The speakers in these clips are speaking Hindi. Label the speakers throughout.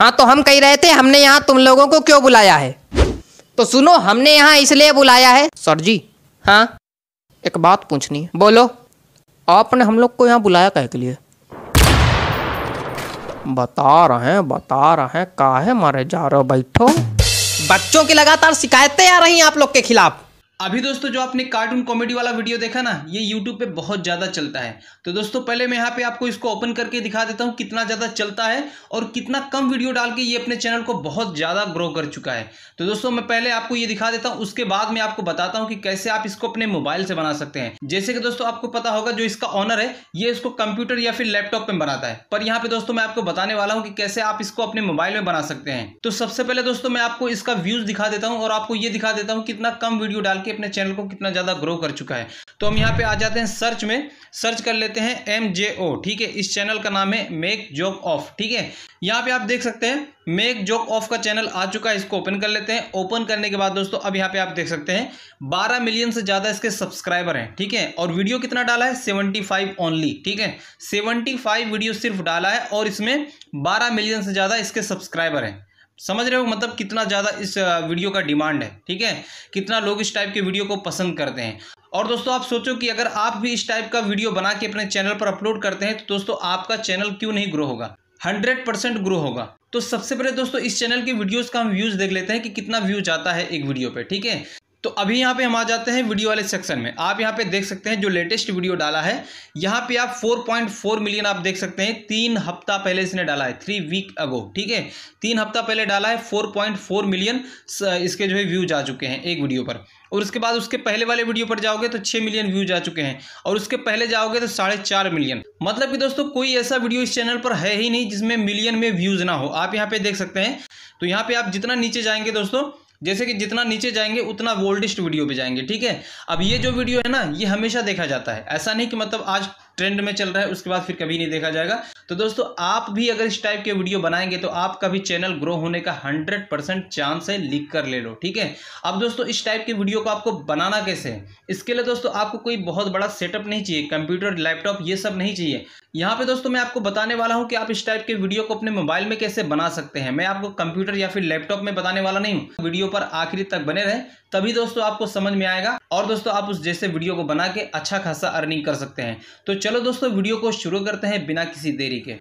Speaker 1: हाँ तो हम कही रहे थे हमने यहाँ तुम लोगों को क्यों बुलाया है तो सुनो हमने यहाँ इसलिए बुलाया है सर जी हाँ एक बात पूछनी है बोलो आपने हम लोग को यहाँ बुलाया कह के लिए बता रहे हैं बता रहे हैं काहे मारे जा रहे हो बैठो बच्चों की लगातार शिकायतें आ रही हैं आप लोग के खिलाफ अभी दोस्तों जो आपने कार्टून कॉमेडी वाला वीडियो देखा ना ये यूट्यूब पे बहुत ज़्यादा चलता है तो दोस्तों पहले मैं यहाँ पे आपको इसको ओपन करके दिखा देता हूँ कितना ज़्यादा चलता है और कितना कम वीडियो डाल के ये अपने चैनल को बहुत ज़्यादा ग्रो कर चुका है तो दोस्तों मैं पहले आपको ये दिखा देता हूँ उसके बाद में आपको बताता हूँ कि कैसे आप इसको अपने मोबाइल से बना सकते हैं जैसे कि दोस्तों आपको पता होगा जो इसका ऑनर है ये इसको कंप्यूटर या फिर लैपटॉप में बनाता है पर यहाँ पे दोस्तों मैं आपको बताने वाला हूँ कि कैसे आप इसको अपने मोबाइल में बना सकते हैं तो सबसे पहले दोस्तों मैं आपको इसका व्यूज दिखा देता हूँ और आपको ये दिखा देता हूँ कितना कम वीडियो डाल कि अपने चैनल को कितना ज़्यादा ग्रो कर चुका है तो हम यहाँ पे आ जाते हैं सर्च में सर्च कर लेते हैं एम जे ओ ठीक है इस चैनल का नाम है मेक जॉक ऑफ ठीक है यहाँ पे आप देख सकते हैं मेक जॉक ऑफ का चैनल आ चुका है इसको ओपन कर लेते हैं ओपन करने के बाद दोस्तों अब यहाँ पे आप देख सकते हैं बारह मिलियन से ज़्यादा इसके सब्सक्राइबर हैं ठीक है थीके? और वीडियो कितना डाला है 75 ओनली ठीक है 75 वीडियो सिर्फ डाला है और इसमें बारह मिलियन से ज़्यादा इसके सब्सक्राइबर हैं समझ रहे हो मतलब कितना ज़्यादा इस वीडियो का डिमांड है ठीक है कितना लोग इस टाइप के वीडियो को पसंद करते हैं और दोस्तों आप सोचो कि अगर आप भी इस टाइप का वीडियो बना के अपने चैनल पर अपलोड करते हैं तो दोस्तों आपका चैनल क्यों नहीं ग्रो होगा हंड्रेड परसेंट ग्रो होगा तो सबसे पहले दोस्तों इस चैनल के वीडियोस का हम व्यूज़ देख लेते हैं कि कितना व्यूज आता है एक वीडियो पे ठीक है तो अभी यहाँ पे हम आ जाते हैं वीडियो वाले सेक्शन में आप यहाँ पे देख सकते हैं जो लेटेस्ट वीडियो डाला है यहाँ पे आप 4.4 मिलियन आप देख सकते हैं तीन हफ्ता पहले इसने डाला है थ्री वीक अगो ठीक है तीन हफ्ता पहले डाला है 4.4 मिलियन इसके जो है व्यूज आ चुके हैं एक वीडियो पर और उसके बाद उसके पहले वाले वीडियो पर जाओगे तो छः मिलियन व्यूज आ चुके हैं और उसके पहले जाओगे तो साढ़े चार मिलियन मतलब कि दोस्तों कोई ऐसा वीडियो इस चैनल पर है ही नहीं जिसमें मिलियन में व्यूज ना हो आप यहाँ पे देख सकते हैं तो यहाँ पे आप जितना नीचे जाएंगे दोस्तों जैसे कि जितना नीचे जाएंगे उतना वोल्डेस्ट वीडियो पे जाएंगे ठीक है अब ये जो वीडियो है ना ये हमेशा देखा जाता है ऐसा नहीं कि मतलब आज ट्रेंड में चल रहा है उसके बाद फिर कभी नहीं देखा जाएगा तो दोस्तों आप भी अगर इस टाइप के वीडियो बनाएंगे तो आपका भी चैनल ग्रो होने का हंड्रेड परसेंट चांस है लिख कर ले लो ठीक है अब दोस्तों इस टाइप के वीडियो को आपको बनाना कैसे है इसके लिए दोस्तों आपको कोई बहुत बड़ा सेटअप नहीं चाहिए कंप्यूटर लैपटॉप ये सब नहीं चाहिए यहाँ पे दोस्तों मैं आपको बताने वाला हूँ कि आप इस टाइप के वीडियो को अपने मोबाइल में कैसे बना सकते हैं मैं आपको कंप्यूटर या फिर लैपटॉप में बताने वाला नहीं हूँ वीडियो पर आखिरी तक बने रहे तभी दोस्तों आपको समझ में आएगा और दोस्तों आप उस जैसे वीडियो को बना के अच्छा खासा अर्निंग कर सकते हैं तो चलो दोस्तों वीडियो को शुरू करते हैं बिना किसी देरी के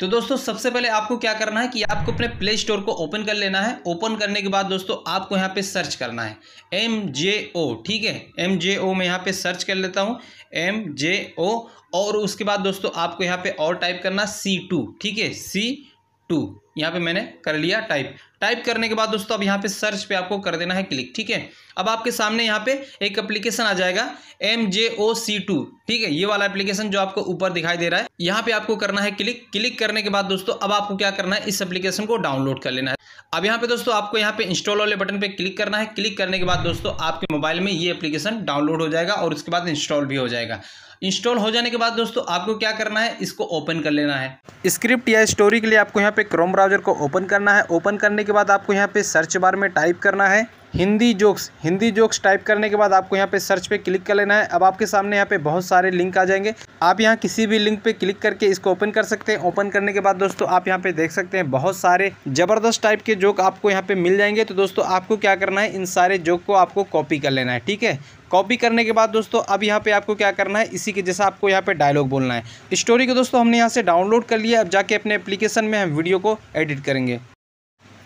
Speaker 1: तो दोस्तों सबसे पहले आपको क्या करना है कि आपको अपने प्ले स्टोर को ओपन कर लेना है ओपन करने के बाद दोस्तों आपको यहाँ पे सर्च करना है एम जे ओ ठीक है एम जे ओ मैं यहाँ पे सर्च कर लेता हूँ एम जे ओ और उसके बाद दोस्तों आपको यहाँ पे और टाइप करना सी टू ठीक है सी टू यहाँ पे मैंने कर लिया टाइप टाइप करने के बाद दोस्तों अब यहाँ पे सर्च पे आपको कर देना है क्लिक ठीक है अब आपके सामने यहाँ पे एक एप्लीकेशन आ जाएगा M J O C to ठीक है ये वाला एप्लीकेशन जो आपको ऊपर दिखाई दे रहा है यहाँ पे आपको करना है क्लिक क्लिक करने के बाद दोस्तों अब आपको क्या करना है इस एप्लीकेशन को डाउनलोड कर लेना है अब यहाँ पे दोस्तों आपको यहाँ पे इंस्टॉल वाले बटन पे क्लिक करना है क्लिक करने के बाद दोस्तों आपके मोबाइल में ये एप्लीकेशन डाउनलोड हो जाएगा और उसके बाद इंस्टॉल भी हो जाएगा इंस्टॉल हो जाने के बाद दोस्तों आपको क्या करना है इसको ओपन कर लेना है स्क्रिप्ट या स्टोरी के लिए आपको यहाँ पे क्रोम ब्राउजर को ओपन करना है ओपन करने के बाद आपको यहाँ पे सर्च बार में टाइप करना है Hindi jokes Hindi jokes type करने के बाद आपको यहाँ पे सर्च पे क्लिक कर लेना है अब आपके सामने यहाँ पे बहुत सारे लिंक आ जाएंगे आप यहाँ किसी भी लिंक पे क्लिक करके इसको ओपन कर सकते हैं ओपन करने के बाद दोस्तों आप यहाँ पे देख सकते हैं बहुत सारे ज़बरदस्त टाइप के जोक आपको यहाँ पे मिल जाएंगे तो दोस्तों आपको क्या करना है इन सारे जोक को आपको कॉपी कर लेना है ठीक है कॉपी करने के बाद दोस्तों अब यहाँ पे आपको क्या करना है इसी के जैसा आपको यहाँ पे डायलॉग बोलना है स्टोरी को दोस्तों हमने यहाँ से डाउनलोड कर लिया अब जाके अपने एप्लीकेशन में हम वीडियो को एडिट करेंगे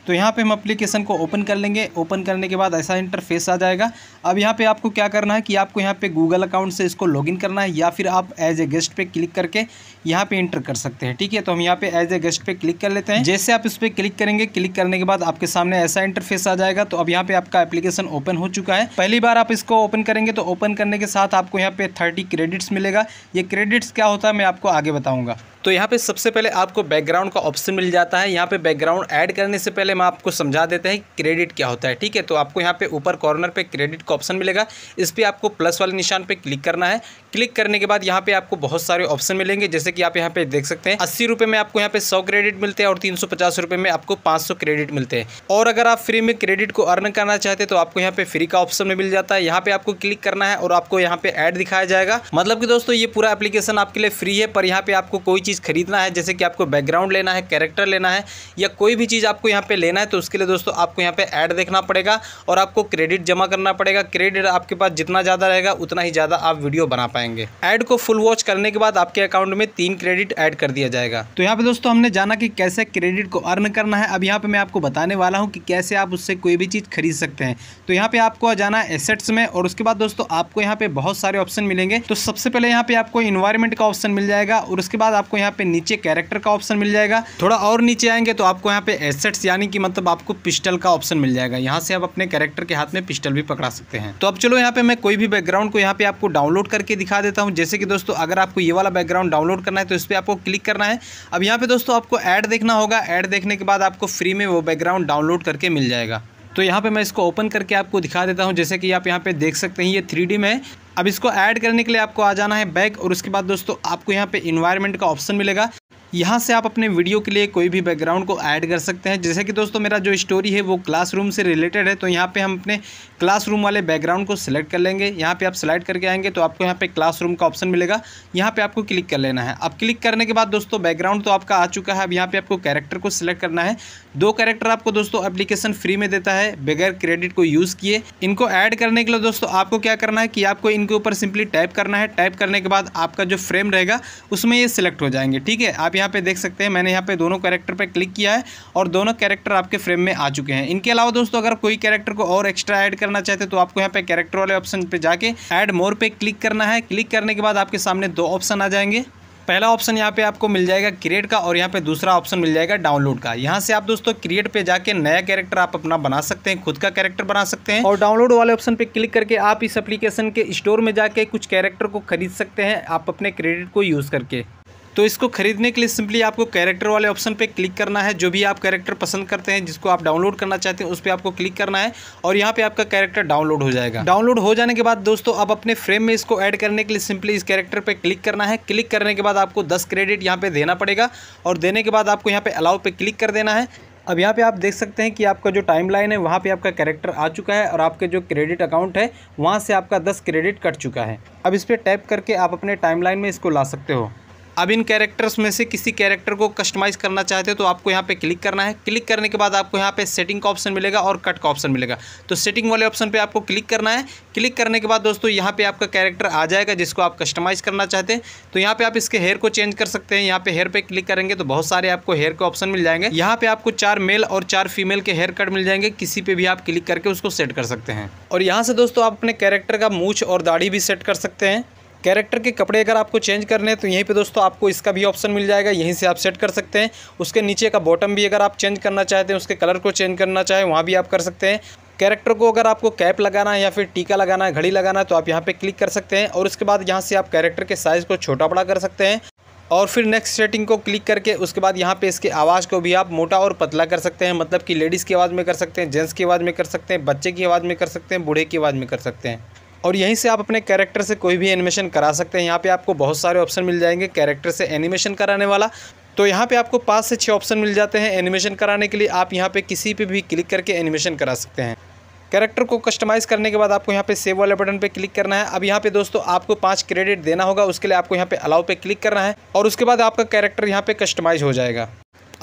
Speaker 1: तो यहाँ पे हम अप्लीकेशन को ओपन कर लेंगे ओपन करने के बाद ऐसा इंटरफेस आ जाएगा अब यहाँ पे आपको क्या करना है कि आपको यहाँ पे गूगल अकाउंट से इसको लॉगिन करना है या फिर आप एज ए गेस्ट पे क्लिक करके यहाँ पे इंटर कर सकते हैं ठीक है तो हम यहाँ पे एज ए गेस्ट पे क्लिक कर लेते हैं जैसे आप इस पर क्लिक करेंगे क्लिक करने के बाद आपके सामने ऐसा इंटरफेस आ जाएगा तो अब यहाँ पे आपका एप्लीकेशन ओपन हो चुका है पहली बार आप इसको ओपन करेंगे तो ओपन करने के साथ आपको यहाँ पे थर्टी क्रेडिट्स मिलेगा ये क्रेडिट्स क्या होता है मैं आपको आगे बताऊँगा तो यहाँ पे सबसे पहले आपको बैकग्राउंड का ऑप्शन मिल जाता है यहाँ पे बैकग्राउंड ऐड करने से पहले हम आपको समझा देते हैं क्रेडिट क्या होता है ठीक है तो आपको यहाँ पे ऊपर कॉर्नर पे क्रेडिट का ऑप्शन मिलेगा इस पर आपको प्लस वाले निशान पे क्लिक करना है क्लिक करने के बाद यहाँ पे आपको बहुत सारे ऑप्शन मिलेंगे जैसे कि आप यहाँ पे देख सकते हैं अस्सी रुपए में आपको यहाँ पे सौ क्रेडिट मिलते हैं और तीन सौ पचास रुपये में आपको पांच सौ क्रेडिट मिलते हैं और अगर आप फ्री में क्रेडिट को अर्न करना चाहते हैं तो आपको यहाँ पे फ्री का ऑप्शन मिल जाता है यहाँ पे आपको क्लिक करना है और आपको यहाँ पे एड दिखाया जाएगा मतलब की दोस्तों ये पूरा एप्लीकेशन आपके लिए फ्री है पर यहाँ पे आपको कोई चीज़ खरीदना है जैसे कि आपको बैकग्राउंड लेना है कैरेक्टर लेना है या कोई भी चीज़ आपको यहाँ पे लेना है तो उसके लिए दोस्तों आपको यहाँ पे ऐड देखना पड़ेगा और आपको क्रेडिट जमा करना पड़ेगा क्रेडिट आपके पास जितना ज़्यादा रहेगा उतना ही ज़्यादा आप वीडियो बना पाएंगे ऐड को फुल वॉच करने के बाद आपके अकाउंट में तीन क्रेडिट ऐड कर दिया जाएगा तो यहाँ पे दोस्तों हमने जाना कि कैसे क्रेडिट को अर्न करना है अब यहाँ पे मैं आपको बताने वाला हूँ कि कैसे आप उससे कोई भी चीज़ खरीद सकते हैं तो यहाँ पे आपको जाना है एसेट्स में और उसके बाद दोस्तों आपको यहाँ पे बहुत सारे ऑप्शन मिलेंगे तो सबसे पहले यहाँ पे आपको इन्वायरमेंट का ऑप्शन मिल जाएगा और उसके बाद आपको यहाँ पे नीचे कैरेक्टर का ऑप्शन मिल जाएगा थोड़ा और नीचे आएंगे तो आपको यहाँ पे एसेट्स यानी कि मतलब आपको पिस्टल का ऑप्शन मिल जाएगा यहाँ से आप अपने कैरेक्टर के हाथ में पिस्टल भी पकड़ा सकते हैं तो अब चलो यहाँ पे मैं कोई भी बैकग्राउंड को यहाँ पे आपको डाउनलोड करके दिखा देता हूँ जैसे कि दोस्तों अगर आपको ये वाला बैकग्राउंड डाउनलोड करना है तो इस पर आपको क्लिक करना है अब यहाँ पे दोस्तों आपको ऐड देखना होगा ऐड देखने के बाद आपको फ्री में वो बैकग्राउंड डाउनलोड करके मिल जाएगा तो यहाँ पे मैं इसको ओपन करके आपको दिखा देता हूँ जैसे कि आप यहाँ पे देख सकते हैं ये थ्री में है अब इसको ऐड करने के लिए आपको आ जाना है बैक और उसके बाद दोस्तों आपको यहाँ पे इन्वायरमेंट का ऑप्शन मिलेगा यहाँ से आप अपने वीडियो के लिए कोई भी बैकग्राउंड को ऐड कर सकते हैं जैसे कि दोस्तों मेरा जो स्टोरी है वो क्लासरूम से रिलेटेड है तो यहाँ पे हम अपने क्लासरूम वाले बैकग्राउंड को सिलेक्ट कर लेंगे यहाँ पे आप सिलेक्ट करके आएंगे तो आपको यहाँ पे क्लासरूम का ऑप्शन मिलेगा यहाँ पे आपको क्लिक कर लेना है अब क्लिक करने के बाद दोस्तों बैकग्राउंड तो आपका आ चुका है अब यहाँ पर आपको कैरेक्टर को सिलेक्ट करना है दो कैरेक्टर आपको दोस्तों एप्लीकेशन फ्री में देता है बगैर क्रेडिट को यूज़ किए इनको ऐड करने के लिए दोस्तों आपको क्या करना है कि आपको इनके ऊपर सिंपली टाइप करना है टाइप करने के बाद आपका जो फ्रेम रहेगा उसमें ये सिलेक्ट हो जाएंगे ठीक है आप यहाँ पे देख सकते हैं मैंने यहाँ पे दोनों कैरेक्टर पर क्लिक किया है और दोनों कैरेक्टर आपके फ्रेम में आ चुके हैं इनके अलावा दोस्तों अगर कोई कैरेक्टर को और एक्स्ट्रा ऐड करना चाहते तो आपको यहाँ पे कैरेक्टर वाले ऑप्शन पे जाके ऐड मोर पे क्लिक करना है क्लिक करने के बाद आपके सामने दो ऑप्शन आ जाएंगे पहला ऑप्शन यहाँ पे आपको मिल जाएगा क्रिएट का और यहाँ पे दूसरा ऑप्शन मिल जाएगा डाउनलोड का यहाँ से आप दोस्तों क्रिएट पे जाके नया कैरेक्टर आप अपना बना सकते हैं खुद का कैरेक्टर बना सकते हैं और डाउनलोड वाले ऑप्शन पे क्लिक करके आप इस एप्लीकेशन के स्टोर में जाके कुछ कैरेक्टर को खरीद सकते हैं आप अपने क्रेडिट को यूज़ करके तो इसको खरीदने के लिए सिंपली आपको कैरेक्टर वाले ऑप्शन पे क्लिक करना है जो भी आप कैरेक्टर पसंद करते हैं जिसको आप डाउनलोड करना चाहते हैं उस पर आपको क्लिक करना है और यहाँ पे आपका कैरेक्टर डाउनलोड हो जाएगा डाउनलोड हो जाने के बाद दोस्तों आप अपने फ्रेम में इसको ऐड करने के लिए सिंपली इस कैरेक्टर पर क्लिक करना है क्लिक करने के बाद आपको दस क्रेडिट यहाँ पर देना पड़ेगा और देने के बाद आपको यहाँ पर अलाउ पर क्लिक कर देना है अब यहाँ पे आप देख सकते हैं कि आपका जो टाइम लाइन है वहाँ पे आपका कैरेक्टर आ चुका है और आपके जो क्रेडिट अकाउंट है वहाँ से आपका 10 क्रेडिट कट चुका है अब इस पर टैप करके आप अपने टाइम लाइन में इसको ला सकते हो अब इन कैरेक्टर्स में से किसी कैरेक्टर को कस्टमाइज़ करना चाहते हो तो आपको यहाँ पे क्लिक करना है क्लिक करने के बाद आपको यहाँ पे सेटिंग का ऑप्शन मिलेगा और कट का ऑप्शन मिलेगा तो सेटिंग वाले ऑप्शन पे आपको क्लिक करना है क्लिक करने के बाद दोस्तों यहाँ पे आपका कैरेक्टर आ जाएगा जिसको आप कस्टमाइज़ करना चाहते हैं तो यहाँ पर आप इसके हेयर को चेंज कर सकते हैं यहाँ पर हेयर पर क्लिक करेंगे तो बहुत सारे आपको हेयर के ऑप्शन मिल जाएंगे यहाँ पर आपको चार मेल और चार फीमेल के हेयर कट मिल जाएंगे किसी पर भी आप क्लिक करके उसको सेट कर सकते हैं और यहाँ से दोस्तों आप अपने कैरेक्टर का मूछ और दाढ़ी भी सेट कर सकते हैं कैरेक्टर के कपड़े अगर आपको चेंज करने हैं तो यहीं पे दोस्तों आपको इसका भी ऑप्शन मिल जाएगा यहीं से आप सेट कर सकते हैं उसके नीचे का बॉटम भी अगर आप चेंज करना चाहते हैं उसके कलर को चेंज करना चाहें वहाँ भी आप कर सकते हैं कैरेक्टर को अगर आपको कैप लगाना है या फिर टीका लगाना है घड़ी लगाना है तो आप यहाँ पर क्लिक कर सकते हैं और उसके बाद यहाँ से आप कैरेक्टर के साइज़ को छोटा बड़ा कर सकते हैं और फिर नेक्स्ट सेटिंग को क्लिक करके उसके बाद यहाँ पे इसके आवाज़ को भी आप मोटा और पतला कर सकते हैं मतलब कि लेडीज़ की आवाज़ में कर सकते हैं जेंट्स की आवाज़ में कर सकते हैं बच्चे की आवाज़ में कर सकते हैं बूढ़े की आवाज़ में कर सकते हैं और यहीं से आप अपने कैरेक्टर से कोई भी एनिमेशन करा सकते हैं यहाँ पे आपको बहुत सारे ऑप्शन मिल जाएंगे कैरेक्टर से एनिमेशन कराने वाला तो यहाँ पे आपको पाँच से छः ऑप्शन मिल जाते हैं एनिमेशन कराने के लिए आप यहाँ पे किसी पे भी क्लिक करके एनिमेशन करा सकते हैं कैरेक्टर को कस्टमाइज़ करने के बाद आपको यहाँ पे सेव वाले बटन पे क्लिक करना है अब यहाँ पे दोस्तों आपको पाँच क्रेडिट देना होगा उसके लिए आपको यहाँ पे अलाउ पे क्लिक करना है और उसके बाद आपका कैरेक्टर यहाँ पे कस्टमाइज़ हो जाएगा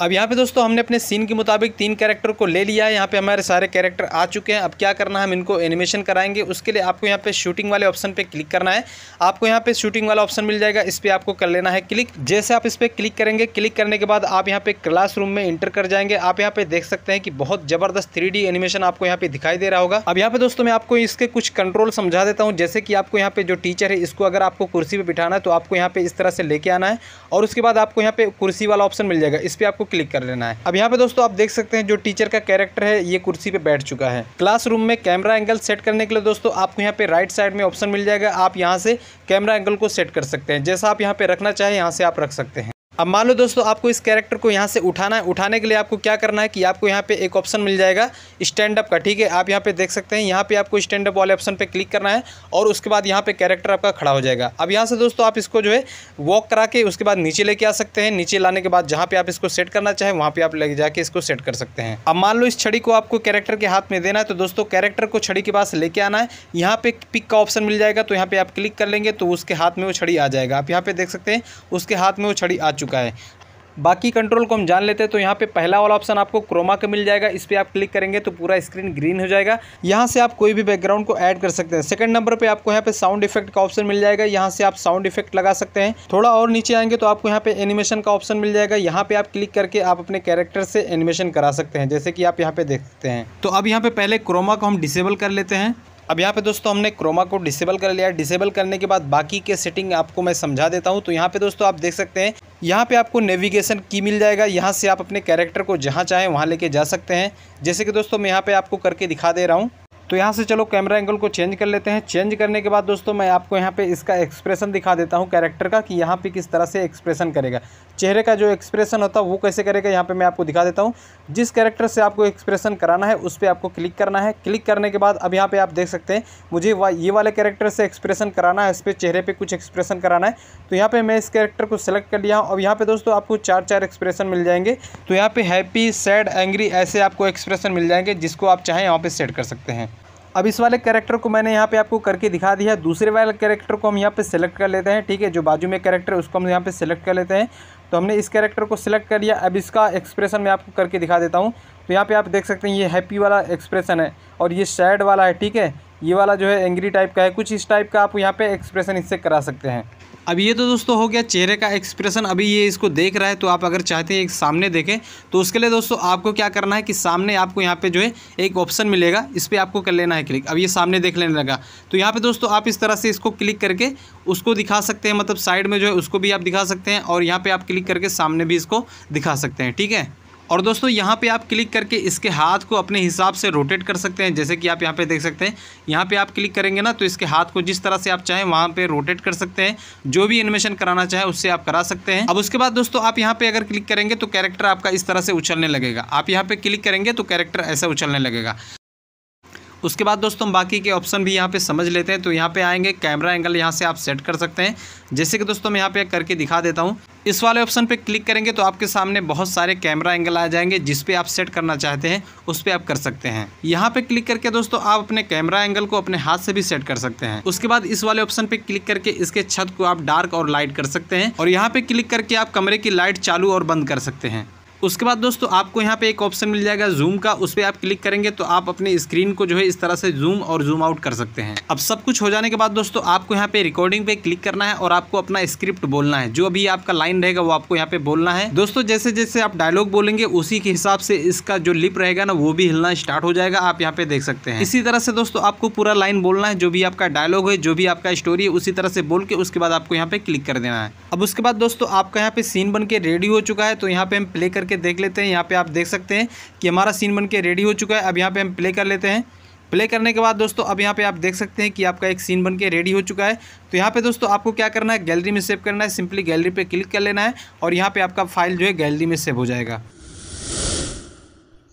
Speaker 1: अब यहाँ पे दोस्तों हमने अपने सीन के मुताबिक तीन कैरेक्टर को ले लिया है यहाँ पे हमारे सारे कैरेक्टर आ चुके हैं अब क्या करना है हम इनको एनिमेशन कराएंगे उसके लिए आपको यहाँ पे शूटिंग वाले ऑप्शन पे क्लिक करना है आपको यहाँ पे शूटिंग वाला ऑप्शन मिल जाएगा इस पर आपको कर लेना है क्लिक जैसे आप इस पर क्लिक करेंगे क्लिक करने के बाद आप यहाँ पे रूम में इंटर कर जाएंगे आप यहाँ पे देख सकते हैं कि बहुत ज़बरदस्त थ्री एनिमेशन आपको यहाँ पे दिखाई दे रहा होगा अब यहाँ पे दोस्तों मैं आपको इसके कुछ कंट्रोल समझा देता हूँ जैसे कि आपको यहाँ पे जो टीचर है इसको अगर आपको कुर्सी पर बिठाना है तो आपको यहाँ पे इस तरह से लेके आना है और उसके बाद आपको यहाँ पे कुर्सी वाला ऑप्शन मिल जाएगा इस पर आपको आपको क्लिक कर लेना है अब यहाँ पे दोस्तों आप देख सकते हैं जो टीचर का कैरेक्टर है ये कुर्सी पे बैठ चुका है क्लासरूम में कैमरा एंगल सेट करने के लिए दोस्तों आपको यहाँ पे राइट साइड में ऑप्शन मिल जाएगा आप यहाँ से कैमरा एंगल को सेट कर सकते हैं जैसा आप यहाँ पे रखना चाहें यहाँ से आप रख सकते हैं अब मान लो दोस्तों आपको इस कैरेक्टर को यहाँ से उठाना है उठाने के लिए आपको क्या करना है कि आपको यहाँ पे एक ऑप्शन मिल जाएगा स्टैंड अप का ठीक है आप यहाँ पे देख सकते हैं यहाँ पे आपको स्टैंड अप वाले ऑप्शन पे क्लिक करना है और उसके बाद यहाँ पे कैरेक्टर आपका खड़ा हो जाएगा अब यहाँ से दोस्तों आप इसको जो है वॉक करा के उसके बाद नीचे लेके आ सकते हैं नीचे लाने के बाद जहाँ पे आप इसको सेट करना चाहें वहाँ पर आप ले जाके इसको सेट कर सकते हैं अब मान लो इस छड़ी को आपको कैरेक्टर के हाथ में देना है तो दोस्तों कैरेक्टर को छड़ी के पास लेके आना है यहाँ पे पिक का ऑप्शन मिल जाएगा तो यहाँ पर आप क्लिक कर लेंगे तो उसके हाथ में वो छड़ी आ जाएगा आप यहाँ पर देख सकते हैं उसके हाथ में वो छड़ी आ चुका चुका है बाकी कंट्रोल को हम जान लेते हैं तो यहाँ पे पहला वाला ऑप्शन आपको क्रोमा का मिल जाएगा इस पर आप क्लिक करेंगे तो पूरा स्क्रीन ग्रीन हो जाएगा यहाँ से आप कोई भी बैकग्राउंड को ऐड कर सकते हैं सेकंड नंबर पे आपको यहाँ पे साउंड इफेक्ट का ऑप्शन मिल जाएगा यहाँ से आप साउंड इफेक्ट लगा सकते हैं थोड़ा और नीचे आएंगे तो आपको यहाँ पे एनिमेशन का ऑप्शन मिल जाएगा यहाँ पे आप क्लिक करके आप अपने कैरेक्टर से एनिमेशन करा सकते हैं जैसे कि आप यहाँ पे देख सकते हैं तो अब यहाँ पे पहले क्रोमा को हम डिसेबल कर लेते हैं अब यहाँ पे दोस्तों हमने क्रोमा को डिसेबल कर लिया डिसेबल करने के बाद बाकी के सेटिंग आपको मैं समझा देता हूँ तो यहाँ पे दोस्तों आप देख सकते हैं यहाँ पे आपको नेविगेशन की मिल जाएगा यहाँ से आप अपने कैरेक्टर को जहाँ चाहें वहाँ लेके जा सकते हैं जैसे कि दोस्तों मैं यहाँ पे आपको करके दिखा दे रहा हूँ तो यहाँ से चलो कैमरा एंगल को चेंज कर लेते हैं चेंज करने के बाद दोस्तों मैं आपको यहाँ पे इसका एक्सप्रेशन दिखा देता हूँ कैरेक्टर का कि यहाँ पे किस तरह से एक्सप्रेशन करेगा चेहरे का जो एक्सप्रेशन होता है वो कैसे करेगा यहाँ पे मैं आपको दिखा देता हूँ जिस कैरेक्टर से आपको एक्सप्रेशन कराना है उस पर आपको क्लिक करना है क्लिक करने के बाद अब यहाँ पर आप देख सकते हैं मुझे वा, ये वाले कैरेक्टर से एक्सप्रेशन कराना है इस पर चेहरे पर कुछ एक्सप्रेशन कराना है तो यहाँ पर मैं इस कैरेक्टर को सिलेक्ट कर लिया हूँ अब यहाँ पर दोस्तों आपको चार चार एक्सप्रेशन मिल जाएंगे तो यहाँ पर हैप्पी सैड एंग्री ऐसे आपको एक्सप्रेशन मिल जाएंगे जिसको आप चाहें यहाँ पर सेट कर सकते हैं अब इस वाले कैरेक्टर को मैंने यहाँ पे आपको करके दिखा दिया दूसरे वाले कैरेक्टर को हम यहाँ पे सेलेक्ट कर लेते हैं ठीक है जो बाजू में कैरेक्टर है उसको हम यहाँ पे सेलेक्ट कर लेते हैं तो हमने इस कैरेक्टर को सिलेक्ट कर लिया अब इसका एक्सप्रेशन मैं आपको करके दिखा देता हूँ तो यहाँ पर आप देख सकते हैं ये हैप्पी वाला एक्सप्रेशन है और ये सैड वाला है ठीक है ये वाला जो है एंग्री टाइप का है कुछ इस टाइप का आप यहाँ पर एक्सप्रेशन इससे करा सकते हैं अब ये तो दोस्तों हो गया चेहरे का एक्सप्रेशन अभी ये इसको देख रहा है तो आप अगर चाहते हैं एक सामने देखें तो उसके लिए दोस्तों आपको क्या करना है कि सामने आपको यहाँ पे जो है एक ऑप्शन मिलेगा इस पर आपको कर लेना है क्लिक अब ये सामने देख लेने लगा तो यहाँ पे दोस्तों आप इस तरह से इसको क्लिक करके उसको दिखा सकते हैं मतलब साइड में जो है उसको भी आप दिखा सकते हैं और यहाँ पर आप क्लिक करके सामने भी इसको दिखा सकते हैं ठीक है और दोस्तों यहाँ पे आप क्लिक करके इसके हाथ को अपने हिसाब से रोटेट कर सकते हैं जैसे कि आप यहाँ पे देख सकते हैं यहाँ पे आप क्लिक करेंगे ना तो इसके हाथ को जिस तरह से आप चाहें वहाँ पे रोटेट कर सकते हैं जो भी एनिमेशन कराना चाहें उससे आप करा सकते हैं अब उसके बाद दोस्तों आप यहाँ पे अगर क्लिक करेंगे तो कैरेक्टर आपका इस तरह से उछलने लगेगा आप यहाँ पे क्लिक करेंगे तो कैरेक्टर ऐसा उछलने लगेगा उसके बाद दोस्तों बाकी के ऑप्शन भी यहाँ पे समझ लेते हैं तो यहाँ पे आएंगे कैमरा एंगल यहाँ से आप सेट कर सकते हैं जैसे कि दोस्तों मैं यहाँ पे करके दिखा देता हूँ इस वाले ऑप्शन पे क्लिक करेंगे तो आपके सामने बहुत सारे कैमरा एंगल आ जाएंगे जिस पे आप सेट करना चाहते हैं उस पर आप कर सकते हैं यहाँ पे क्लिक करके दोस्तों आप अपने कैमरा एंगल को अपने हाथ से भी सेट कर सकते हैं उसके बाद इस वाले ऑप्शन पे क्लिक करके इसके छत को आप डार्क और लाइट कर सकते हैं और यहाँ पे क्लिक करके आप कमरे की लाइट चालू और बंद कर सकते हैं उसके बाद दोस्तों आपको यहाँ पे एक ऑप्शन मिल जाएगा जूम का उस पर आप क्लिक करेंगे तो आप अपने स्क्रीन को जो है इस तरह से जूम और जूम आउट कर सकते हैं अब सब कुछ हो जाने के बाद दोस्तों आपको यहाँ पे रिकॉर्डिंग पे क्लिक करना है और आपको अपना स्क्रिप्ट बोलना है जो भी आपका लाइन रहेगा वो आपको यहाँ पे बोलना है दोस्तों जैसे जैसे आप डायलॉग बोलेंगे उसी के हिसाब से इसका जो लिप रहेगा ना वो भी हिलना स्टार्ट हो जाएगा आप यहाँ पे देख सकते हैं इसी तरह से दोस्तों आपको पूरा लाइन बोलना है जो भी आपका डायलॉग है जो भी आपका स्टोरी है उसी तरह से बोल के उसके बाद आपको यहाँ पे क्लिक कर देना है अब उसके बाद दोस्तों आपका यहाँ पे सीन बन के रेडी हो चुका है तो यहाँ पे हम प्ले करके करके देख लेते हैं यहाँ पे आप देख सकते हैं कि हमारा सीन बनके रेडी हो चुका है अब यहाँ पे हम प्ले कर लेते हैं प्ले करने के बाद दोस्तों अब यहाँ पे आप देख सकते हैं कि आपका एक सीन बनके रेडी हो चुका है तो यहाँ पे दोस्तों आपको क्या करना है गैलरी में सेव करना है सिंपली गैलरी पर क्लिक कर लेना है और यहाँ पर आपका फाइल जो है गैलरी में सेव हो जाएगा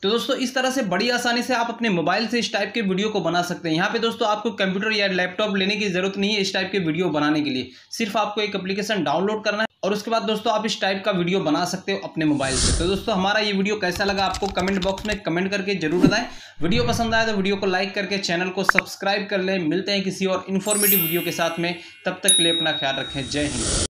Speaker 1: तो दोस्तों इस तरह से बड़ी आसानी से आप अपने मोबाइल से इस टाइप के वीडियो को बना सकते हैं यहाँ पे दोस्तों आपको कंप्यूटर या लैपटॉप लेने की जरूरत नहीं है इस टाइप के वीडियो बनाने के लिए सिर्फ आपको एक एप्लीकेशन डाउनलोड करना है और उसके बाद दोस्तों आप इस टाइप का वीडियो बना सकते हो अपने मोबाइल से तो दोस्तों हमारा ये वीडियो कैसा लगा आपको कमेंट बॉक्स में कमेंट करके जरूर बताएं वीडियो पसंद आए तो वीडियो को लाइक करके चैनल को सब्सक्राइब कर लें मिलते हैं किसी और इन्फॉर्मेटिव वीडियो के साथ में तब तक के लिए अपना ख्याल रखें जय हिंद